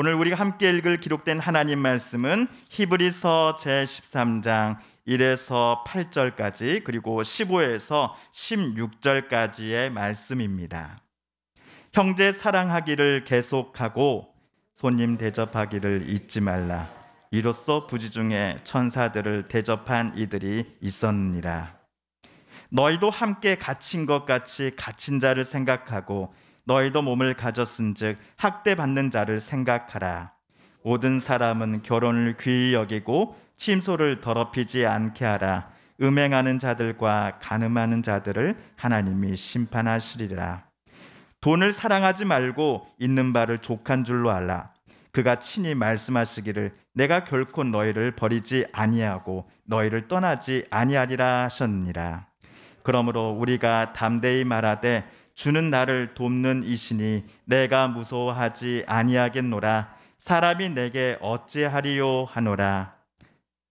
오늘 우리가 함께 읽을 기록된 하나님 말씀은 히브리서 제13장 1에서 8절까지 그리고 15에서 16절까지의 말씀입니다. 형제 사랑하기를 계속하고 손님 대접하기를 잊지 말라. 이로써 부지 중에 천사들을 대접한 이들이 있었느니라. 너희도 함께 갇힌 것 같이 갇힌 자를 생각하고 너희도 몸을 가졌은즉 학대받는 자를 생각하라. 모든 사람은 결혼을 귀히 여기고 침소를 더럽히지 않게 하라. 음행하는 자들과 가늠하는 자들을 하나님이 심판하시리라. 돈을 사랑하지 말고 있는 바를 족한 줄로 알라. 그가 친히 말씀하시기를 내가 결코 너희를 버리지 아니하고 너희를 떠나지 아니하리라 하셨느니라. 그러므로 우리가 담대히 말하되 주는 나를 돕는 이시니 내가 무서워하지 아니하겠노라 사람이 내게 어찌하리요 하노라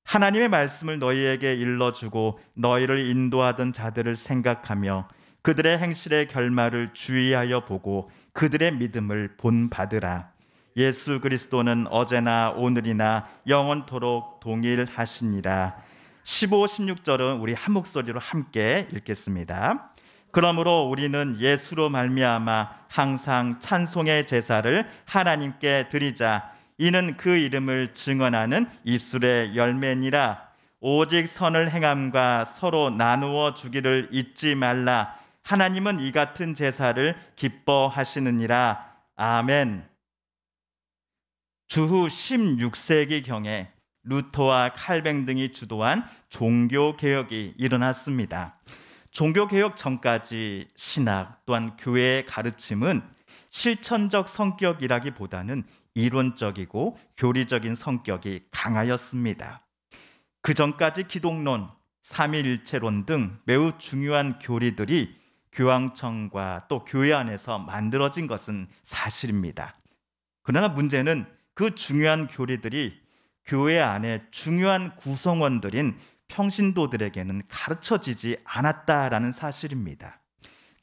하나님의 말씀을 너희에게 일러주고 너희를 인도하던 자들을 생각하며 그들의 행실의 결말을 주의하여 보고 그들의 믿음을 본받으라 예수 그리스도는 어제나 오늘이나 영원토록 동일하십니다 15, 16절은 우리 한 목소리로 함께 읽겠습니다 그러므로 우리는 예수로 말미암아 항상 찬송의 제사를 하나님께 드리자. 이는 그 이름을 증언하는 입술의 열매니라. 오직 선을 행함과 서로 나누어 주기를 잊지 말라. 하나님은 이 같은 제사를 기뻐하시느니라. 아멘. 주후 16세기 경에 루터와 칼뱅 등이 주도한 종교 개혁이 일어났습니다. 종교개혁 전까지 신학 또한 교회의 가르침은 실천적 성격이라기보다는 이론적이고 교리적인 성격이 강하였습니다. 그 전까지 기독론, 삼위일체론 등 매우 중요한 교리들이 교황청과 또 교회 안에서 만들어진 것은 사실입니다. 그러나 문제는 그 중요한 교리들이 교회 안에 중요한 구성원들인 평신도들에게는 가르쳐지지 않았다라는 사실입니다.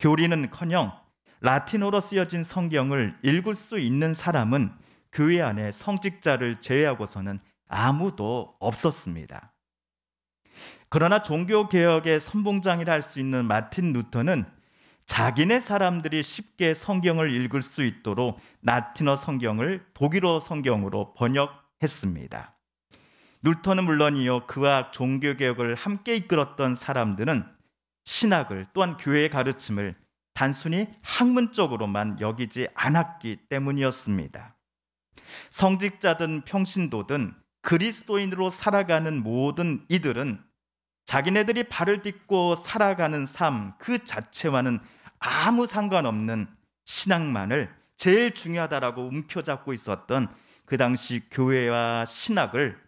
교리는커녕 라틴어로 쓰여진 성경을 읽을 수 있는 사람은 교회 안에 성직자를 제외하고서는 아무도 없었습니다. 그러나 종교 개혁의 선봉장이라 할 수 있는 마틴 루터는 자기네 사람들이 쉽게 성경을 읽을 수 있도록 라틴어 성경을 독일어 성경으로 번역했습니다. 눌턴은 물론이요 그와 종교 개혁을 함께 이끌었던 사람들은 신학을 또한 교회의 가르침을 단순히 학문적으로만 여기지 않았기 때문이었습니다. 성직자든 평신도든 그리스도인으로 살아가는 모든 이들은 자기네들이 발을 딛고 살아가는 삶 그 자체와는 아무 상관없는 신학만을 제일 중요하다라고 움켜잡고 있었던 그 당시 교회와 신학을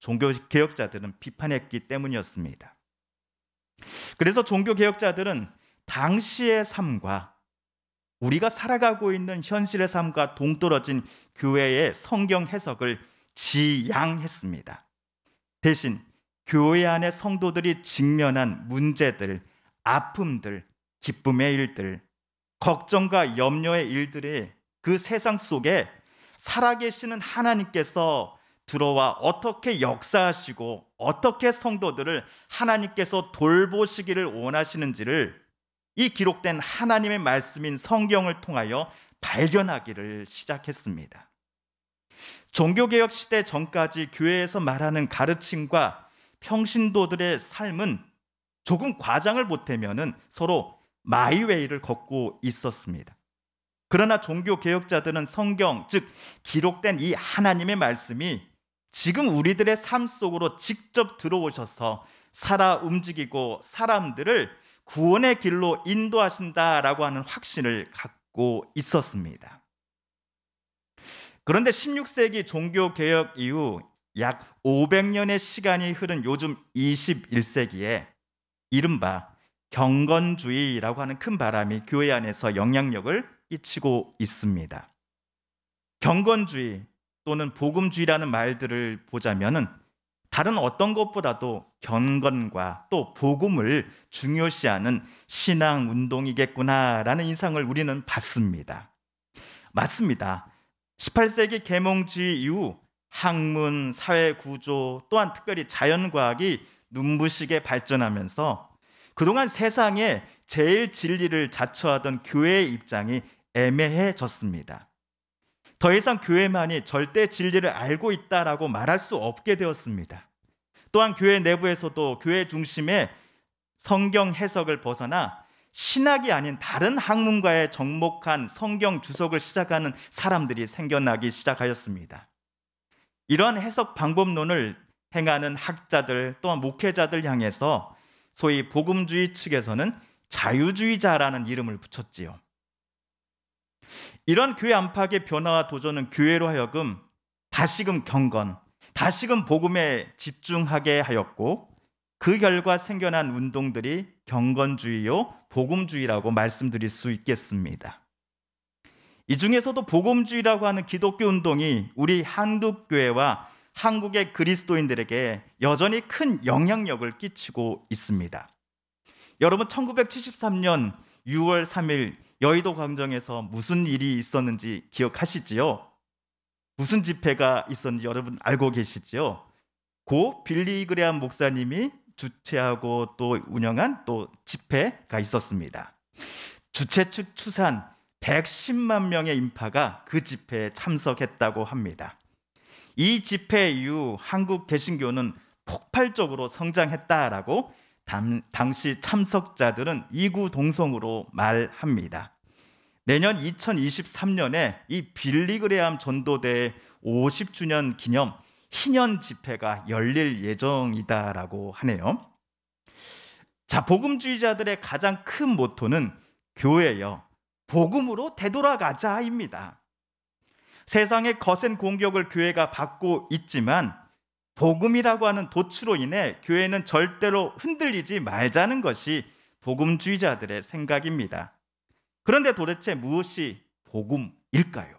종교 개혁자들은 비판했기 때문이었습니다. 그래서 종교 개혁자들은 당시의 삶과 우리가 살아가고 있는 현실의 삶과 동떨어진 교회의 성경 해석을 지양했습니다. 대신 교회 안의 성도들이 직면한 문제들, 아픔들, 기쁨의 일들, 걱정과 염려의 일들이 그 세상 속에 살아계시는 하나님께서 들어와 어떻게 역사하시고 어떻게 성도들을 하나님께서 돌보시기를 원하시는지를 이 기록된 하나님의 말씀인 성경을 통하여 발견하기를 시작했습니다. 종교개혁 시대 전까지 교회에서 말하는 가르침과 평신도들의 삶은 조금 과장을 보태면 서로 마이웨이를 걷고 있었습니다. 그러나 종교개혁자들은 성경, 즉, 기록된 이 하나님의 말씀이 지금 우리들의 삶 속으로 직접 들어오셔서 살아 움직이고 사람들을 구원의 길로 인도하신다라고 하는 확신을 갖고 있었습니다. 그런데 16세기 종교 개혁 이후 약 500년의 시간이 흐른 요즘 21세기에 이른바 경건주의라고 하는 큰 바람이 교회 안에서 영향력을 끼치고 있습니다. 경건주의, 또는 복음주의라는 말들을 보자면은 다른 어떤 것보다도 경건과 또 복음을 중요시하는 신앙 운동이겠구나라는 인상을 우리는 받습니다. 맞습니다. 18세기 계몽주의 이후 학문, 사회 구조, 또한 특별히 자연과학이 눈부시게 발전하면서 그동안 세상에 제일 진리를 자처하던 교회의 입장이 애매해졌습니다. 더 이상 교회만이 절대 진리를 알고 있다라고 말할 수 없게 되었습니다. 또한 교회 내부에서도 교회 중심의 성경 해석을 벗어나 신학이 아닌 다른 학문과에 정목한 성경 주석을 시작하는 사람들이 생겨나기 시작하였습니다. 이러한 해석 방법론을 행하는 학자들 또한 목회자들 향해서 소위 복음주의 측에서는 자유주의자라는 이름을 붙였지요. 이런 교회 안팎의 변화와 도전은 교회로 하여금 다시금 경건, 다시금 복음에 집중하게 하였고 그 결과 생겨난 운동들이 경건주의요, 복음주의라고 말씀드릴 수 있겠습니다. 이 중에서도 복음주의라고 하는 기독교 운동이 우리 한국 교회와 한국의 그리스도인들에게 여전히 큰 영향력을 끼치고 있습니다. 여러분 1973년 6월 3일 여의도 광장에서 무슨 일이 있었는지 기억하시지요? 무슨 집회가 있었는지 여러분 알고 계시지요? 고 빌리 그레한 목사님이 주최하고 또 운영한 또 집회가 있었습니다. 주최 측 추산 110만 명의 인파가 그 집회에 참석했다고 합니다. 이 집회 이후 한국 개신교는 폭발적으로 성장했다라고 당, 시 참석자들은 이구동성으로 말합니다. 내년 2023년에 이 빌리그레암 전도대 50주년 기념 희년 집회가 열릴 예정이다라고 하네요. 자, 복음주의자들의 가장 큰 모토는 교회요. 복음으로 되돌아가자입니다. 세상의 거센 공격을 교회가 받고 있지만 복음이라고 하는 도치로 인해 교회는 절대로 흔들리지 말자는 것이 복음주의자들의 생각입니다. 그런데 도대체 무엇이 복음일까요?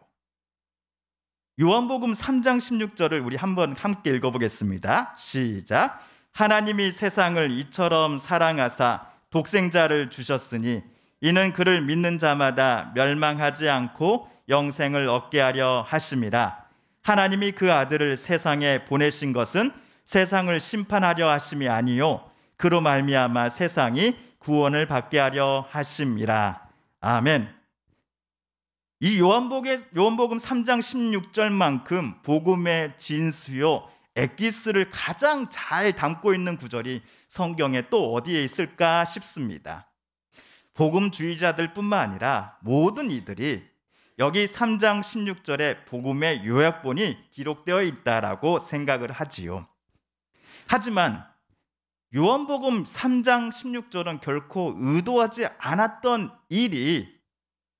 요한복음 3장 16절을 우리 한번 함께 읽어보겠습니다. 시작. 하나님이 세상을 이처럼 사랑하사 독생자를 주셨으니 이는 그를 믿는 자마다 멸망하지 않고 영생을 얻게 하려 하심이라. 하나님이 그 아들을 세상에 보내신 것은 세상을 심판하려 하심이 아니요 그로 말미암아 세상이 구원을 받게 하려 하심이라. 아멘. 이 요한복의 요한복음 3장 16절만큼 복음의 진수요 액기스를 가장 잘 담고 있는 구절이 성경에 또 어디에 있을까 싶습니다. 복음주의자들뿐만 아니라 모든 이들이 여기 3장 16절에 복음의 요약본이 기록되어 있다라고 생각을 하지요. 하지만 요한복음 3장 16절은 결코 의도하지 않았던 일이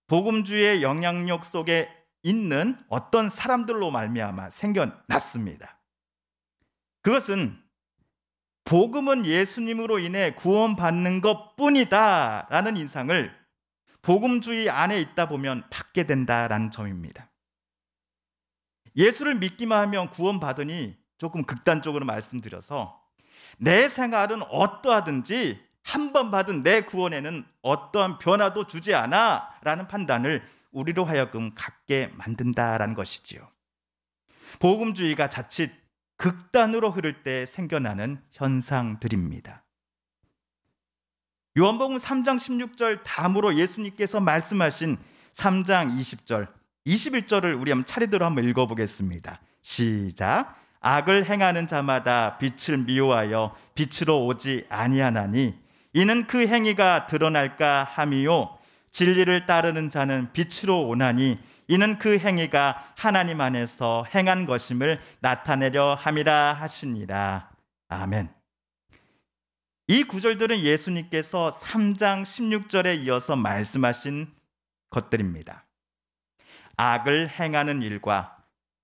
복음주의 영향력 속에 있는 어떤 사람들로 말미암아 생겨났습니다. 그것은 복음은 예수님으로 인해 구원받는 것뿐이다라는 인상을 복음주의 안에 있다 보면 받게 된다라는 점입니다. 예수를 믿기만 하면 구원받으니 조금 극단적으로 말씀드려서 내 생활은 어떠하든지 한번 받은 내 구원에는 어떠한 변화도 주지 않아 라는 판단을 우리로 하여금 갖게 만든다라는 것이지요. 복음주의가 자칫 극단으로 흐를 때 생겨나는 현상들입니다. 요한복음 3장 16절 다음으로 예수님께서 말씀하신 3장 20절, 21절을 우리 한번 차례대로 한번 읽어보겠습니다. 시작. 악을 행하는 자마다 빛을 미워하여 빛으로 오지 아니하나니 이는 그 행위가 드러날까 함이요 진리를 따르는 자는 빛으로 오나니 이는 그 행위가 하나님 안에서 행한 것임을 나타내려 함이라 하시니라. 아멘. 이 구절들은 예수님께서 3장 16절에 이어서 말씀하신 것들입니다. 악을 행하는 일과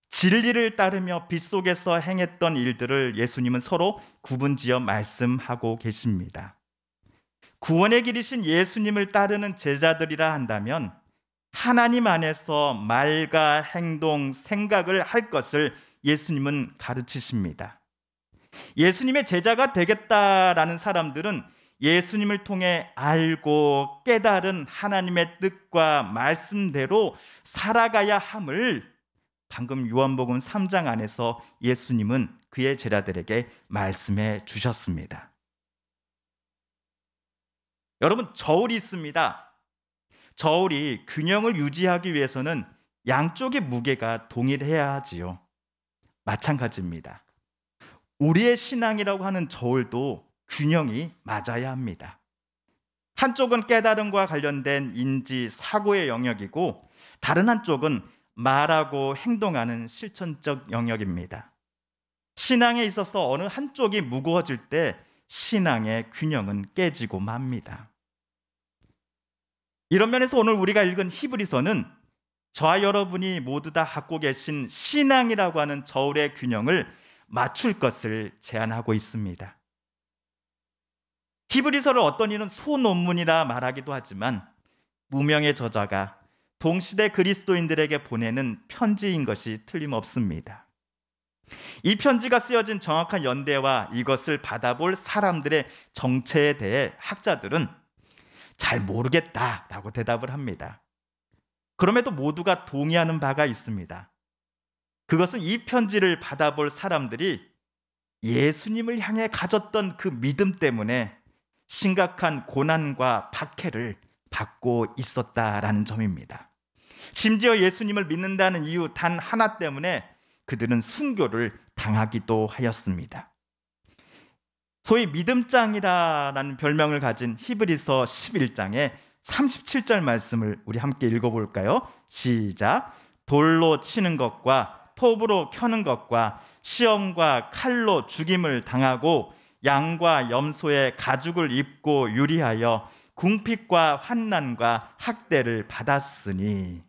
진리를 따르며 빛 속에서 행했던 일들을 예수님은 서로 구분지어 말씀하고 계십니다. 구원의 길이신 예수님을 따르는 제자들이라 한다면 하나님 안에서 말과 행동, 생각을 할 것을 예수님은 가르치십니다. 예수님의 제자가 되겠다라는 사람들은 예수님을 통해 알고 깨달은 하나님의 뜻과 말씀대로 살아가야 함을 방금 요한복음 3장 안에서 예수님은 그의 제자들에게 말씀해 주셨습니다. 여러분 저울이 있습니다. 저울이 균형을 유지하기 위해서는 양쪽의 무게가 동일해야 하지요. 마찬가지입니다. 우리의 신앙이라고 하는 저울도 균형이 맞아야 합니다. 한쪽은 깨달음과 관련된 인지, 사고의 영역이고 다른 한쪽은 말하고 행동하는 실천적 영역입니다. 신앙에 있어서 어느 한쪽이 무거워질 때 신앙의 균형은 깨지고 맙니다. 이런 면에서 오늘 우리가 읽은 히브리서는 저와 여러분이 모두 다 갖고 계신 신앙이라고 하는 저울의 균형을 맞출 것을 제안하고 있습니다. 히브리서를 어떤 이는 소논문이라 말하기도 하지만 무명의 저자가 동시대 그리스도인들에게 보내는 편지인 것이 틀림없습니다. 이 편지가 쓰여진 정확한 연대와 이것을 받아볼 사람들의 정체에 대해 학자들은 잘 모르겠다라고 대답을 합니다. 그럼에도 모두가 동의하는 바가 있습니다. 그것은 이 편지를 받아볼 사람들이 예수님을 향해 가졌던 그 믿음 때문에 심각한 고난과 박해를 받고 있었다라는 점입니다. 심지어 예수님을 믿는다는 이유 단 하나 때문에 그들은 순교를 당하기도 하였습니다. 소위 믿음장이라는 별명을 가진 히브리서 11장의 37절 말씀을 우리 함께 읽어볼까요? 시작. 돌로 치는 것과 톱으로 켜는 것과 시험과 칼로 죽임을 당하고 양과 염소의 가죽을 입고 유리하여 궁핍과 환난과 학대를 받았으니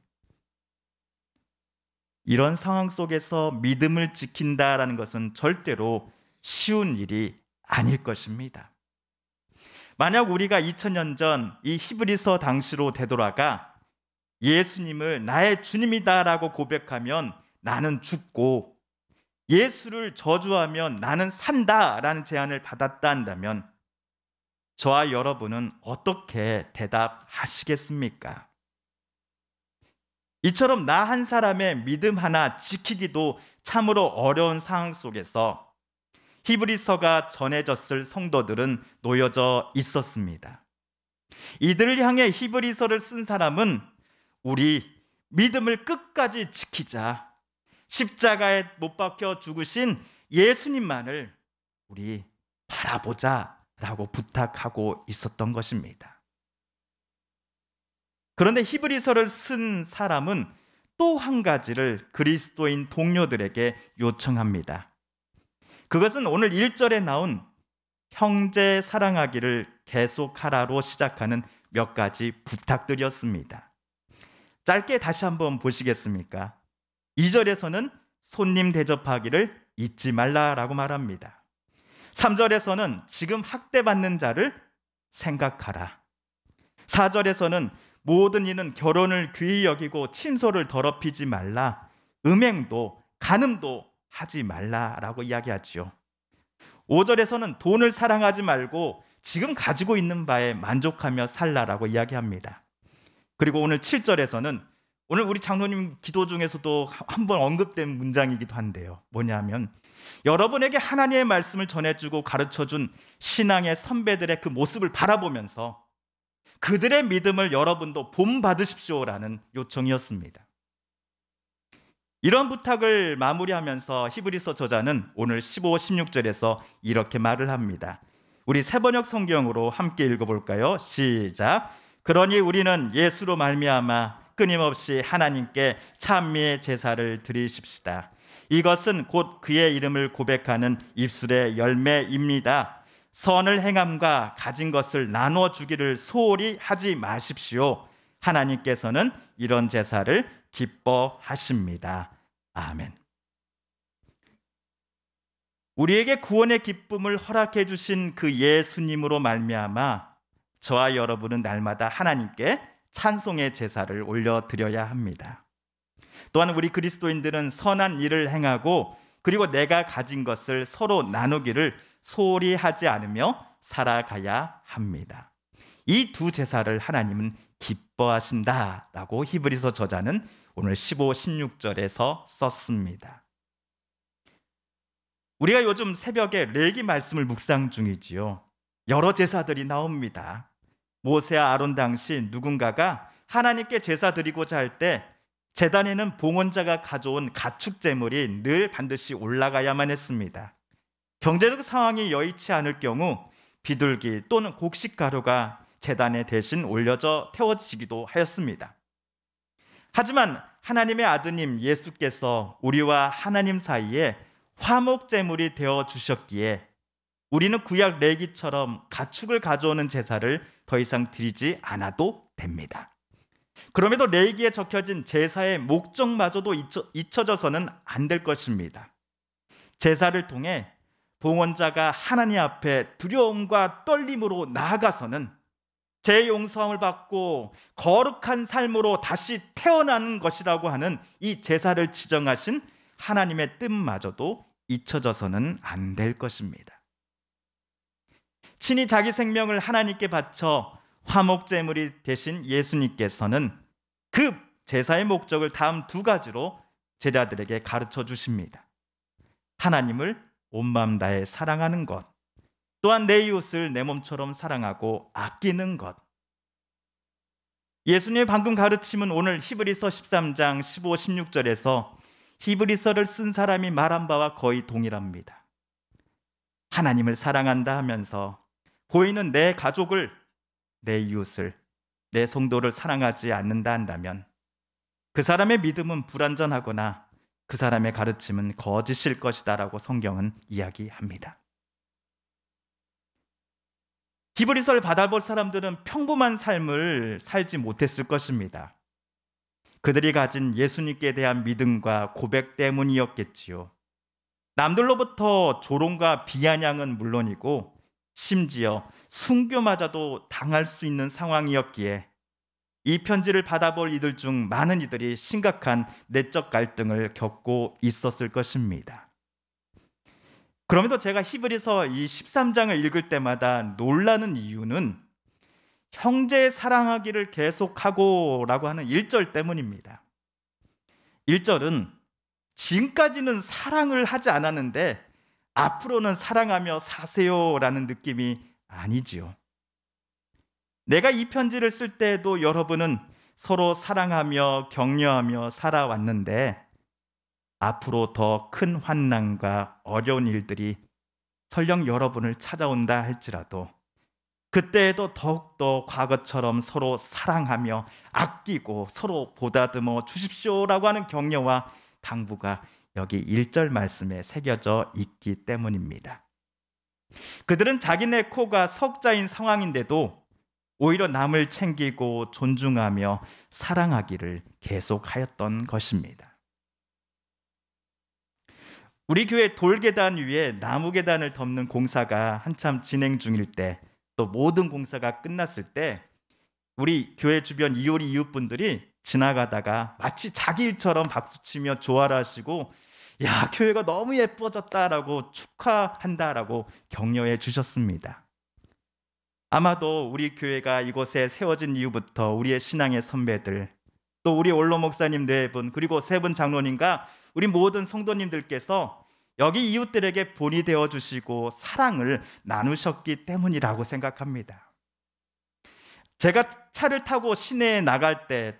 이런 상황 속에서 믿음을 지킨다라는 것은 절대로 쉬운 일이 아닐 것입니다. 만약 우리가 2000년 전 이 히브리서 당시로 되돌아가 예수님을 나의 주님이다라고 고백하면 나는 죽고 예수를 저주하면 나는 산다라는 제안을 받았다 한다면 저와 여러분은 어떻게 대답하시겠습니까? 이처럼 나 한 사람의 믿음 하나 지키기도 참으로 어려운 상황 속에서 히브리서가 전해졌을 성도들은 놓여져 있었습니다. 이들을 향해 히브리서를 쓴 사람은 우리 믿음을 끝까지 지키자. 십자가에 못 박혀 죽으신 예수님만을 우리 바라보자라고 부탁하고 있었던 것입니다. 그런데 히브리서를 쓴 사람은 또 한 가지를 그리스도인 동료들에게 요청합니다. 그것은 오늘 1절에 나온 형제 사랑하기를 계속하라로 시작하는 몇 가지 부탁드렸습니다. 짧게 다시 한번 보시겠습니까? 2절에서는 손님 대접하기를 잊지 말라라고 말합니다. 3절에서는 지금 학대받는 자를 생각하라. 4절에서는 모든 이는 결혼을 귀히 여기고 친소를 더럽히지 말라. 음행도 간음도 하지 말라라고 이야기하지요. 5절에서는 돈을 사랑하지 말고 지금 가지고 있는 바에 만족하며 살라라고 이야기합니다. 그리고 오늘 7절에서는 오늘 우리 장로님 기도 중에서도 한번 언급된 문장이기도 한데요. 뭐냐면 여러분에게 하나님의 말씀을 전해주고 가르쳐준 신앙의 선배들의 그 모습을 바라보면서 그들의 믿음을 여러분도 본받으십시오라는 요청이었습니다. 이런 부탁을 마무리하면서 히브리서 저자는 오늘 15, 16절에서 이렇게 말을 합니다. 우리 세번역 성경으로 함께 읽어볼까요? 시작. 그러니 우리는 예수로 말미암아 끊임없이 하나님께 찬미의 제사를 드리십시다. 이것은 곧 그의 이름을 고백하는 입술의 열매입니다. 선을 행함과 가진 것을 나눠 주기를 소홀히 하지 마십시오. 하나님께서는 이런 제사를 기뻐하십니다. 아멘. 우리에게 구원의 기쁨을 허락해 주신 그 예수님으로 말미암아 저와 여러분은 날마다 하나님께 찬송의 제사를 올려드려야 합니다. 또한 우리 그리스도인들은 선한 일을 행하고 그리고 내가 가진 것을 서로 나누기를 소홀히 하지 않으며 살아가야 합니다. 이 두 제사를 하나님은 기뻐하신다라고 히브리서 저자는 오늘 15, 16절에서 썼습니다. 우리가 요즘 새벽에 레기 말씀을 묵상 중이지요. 여러 제사들이 나옵니다. 모세와 아론 당시 누군가가 하나님께 제사 드리고자 할때 재단에는 봉헌자가 가져온 가축 제물이 늘 반드시 올라가야만 했습니다. 경제적 상황이 여의치 않을 경우 비둘기 또는 곡식 가루가 재단에 대신 올려져 태워지기도 하였습니다. 하지만 하나님의 아드님 예수께서 우리와 하나님 사이에 화목제물이 되어 주셨기에 우리는 구약 레기처럼 가축을 가져오는 제사를 더 이상 드리지 않아도 됩니다. 그럼에도 레기에 적혀진 제사의 목적마저도 잊혀, 져서는 안 될 것입니다. 제사를 통해 봉헌자가 하나님 앞에 두려움과 떨림으로 나아가서는 제 용서함을 받고 거룩한 삶으로 다시 태어나는 것이라고 하는 이 제사를 지정하신 하나님의 뜻마저도 잊혀져서는 안 될 것입니다. 친히 자기 생명을 하나님께 바쳐 화목제물이 되신 예수님께서는 그 제사의 목적을 다음 두 가지로 제자들에게 가르쳐 주십니다. 하나님을 온마음 다해 사랑하는 것, 또한 내 이웃을 내 몸처럼 사랑하고 아끼는 것. 예수님의 방금 가르침은 오늘 히브리서 13장 15, 16절에서 히브리서를 쓴 사람이 말한 바와 거의 동일합니다. 하나님을 사랑한다 하면서 보이는 내 가족을, 내 이웃을, 내 성도를 사랑하지 않는다 한다면 그 사람의 믿음은 불완전하거나 그 사람의 가르침은 거짓일 것이다라고 성경은 이야기합니다. 기브리서를 받아볼 사람들은 평범한 삶을 살지 못했을 것입니다. 그들이 가진 예수님께 대한 믿음과 고백 때문이었겠지요. 남들로부터 조롱과 비아냥은 물론이고 심지어 순교마저도 당할 수 있는 상황이었기에 이 편지를 받아볼 이들 중 많은 이들이 심각한 내적 갈등을 겪고 있었을 것입니다. 그럼에도 제가 히브리서 이 13장을 읽을 때마다 놀라는 이유는 형제 사랑하기를 계속하고 라고 하는 1절 때문입니다. 1절은 지금까지는 사랑을 하지 않았는데 앞으로는 사랑하며 사세요라는 느낌이 아니지요. 내가 이 편지를 쓸 때에도 여러분은 서로 사랑하며 격려하며 살아왔는데 앞으로 더 큰 환난과 어려운 일들이 설령 여러분을 찾아온다 할지라도 그때에도 더욱더 과거처럼 서로 사랑하며 아끼고 서로 보다듬어 주십시오라고 하는 격려와 당부가 여기 1절 말씀에 새겨져 있기 때문입니다. 그들은 자기네 코가 석자인 상황인데도 오히려 남을 챙기고 존중하며 사랑하기를 계속하였던 것입니다. 우리 교회 돌계단 위에 나무계단을 덮는 공사가 한참 진행 중일 때, 또 모든 공사가 끝났을 때, 우리 교회 주변 이웃 이웃분들이 지나가다가 마치 자기 일처럼 박수치며 조화를 하시고 야, 교회가 너무 예뻐졌다라고 축하한다라고 격려해 주셨습니다. 아마도 우리 교회가 이곳에 세워진 이후부터 우리의 신앙의 선배들, 또 우리 원로 목사님 네 분, 그리고 세 분 장로님과 우리 모든 성도님들께서 여기 이웃들에게 본이 되어 주시고 사랑을 나누셨기 때문이라고 생각합니다. 제가 차를 타고 시내에 나갈 때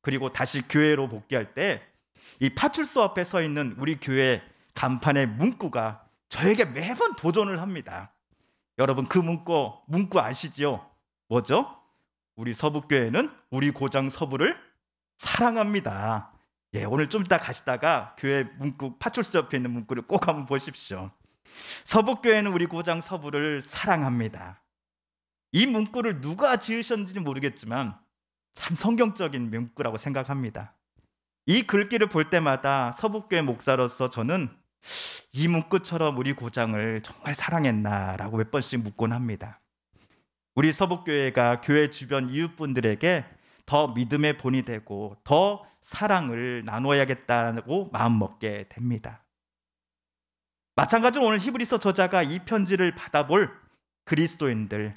그리고 다시 교회로 복귀할 때이 파출소 앞에 서 있는 우리 교회 간판의 문구가 저에게 매번 도전을 합니다. 여러분 그 문구 문구 아시지요? 뭐죠? 우리 서부교회는 우리 고장 서부를 사랑합니다. 예, 오늘 좀 이따 가시다가 교회 문구 파출소 옆에 있는 문구를 꼭 한번 보십시오. 서부교회는 우리 고장 서부를 사랑합니다. 이 문구를 누가 지으셨는지 는 모르겠지만 참 성경적인 문구라고 생각합니다. 이 글귀를 볼 때마다 서북교회 목사로서 저는 이 문구처럼 우리 고장을 정말 사랑했나라고 몇 번씩 묻곤 합니다. 우리 서북교회가 교회 주변 이웃분들에게 더 믿음의 본이 되고 더 사랑을 나눠야겠다고 마음먹게 됩니다. 마찬가지로 오늘 히브리서 저자가 이 편지를 받아볼 그리스도인들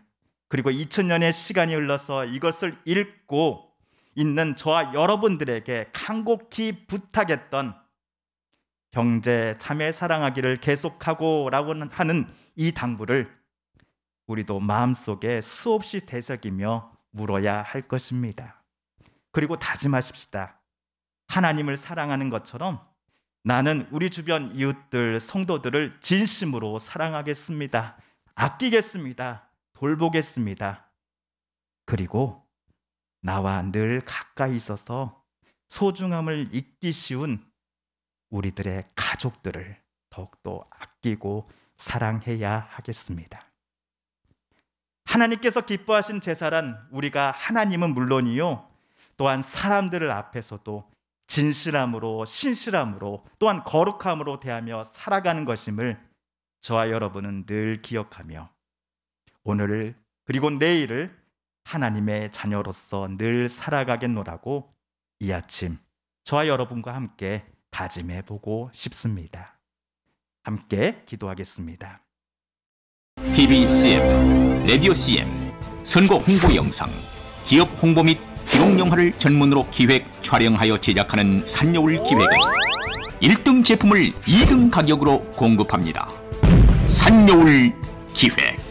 그리고 2000년의 시간이 흘러서 이것을 읽고 있는 저와 여러분들에게 간곡히 부탁했던 경제 참여 사랑하기를 계속하고라고 하는 이 당부를 우리도 마음속에 수없이 되새기며 물어야 할 것입니다. 그리고 다짐하십시다. 하나님을 사랑하는 것처럼 나는 우리 주변 이웃들 성도들을 진심으로 사랑하겠습니다. 아끼겠습니다. 돌보겠습니다. 그리고 나와 늘 가까이 있어서 소중함을 잊기 쉬운 우리들의 가족들을 더욱더 아끼고 사랑해야 하겠습니다. 하나님께서 기뻐하신 제사란 우리가 하나님은 물론이요, 또한 사람들을 앞에서도 진실함으로, 신실함으로, 또한 거룩함으로 대하며 살아가는 것임을 저와 여러분은 늘 기억하며 오늘 그리고 내일을 하나님의 자녀로서 늘 살아가겠노라고 이 아침 저와 여러분과 함께 다짐해 보고 싶습니다. 함께 기도하겠습니다. TBCF 라디오 CM 선거 홍보 영상 기업 홍보 및 기록 영화를 전문으로 기획 촬영하여 제작하는 산여울 기획은 1등 제품을 2등 가격으로 공급합니다. 산여울 기획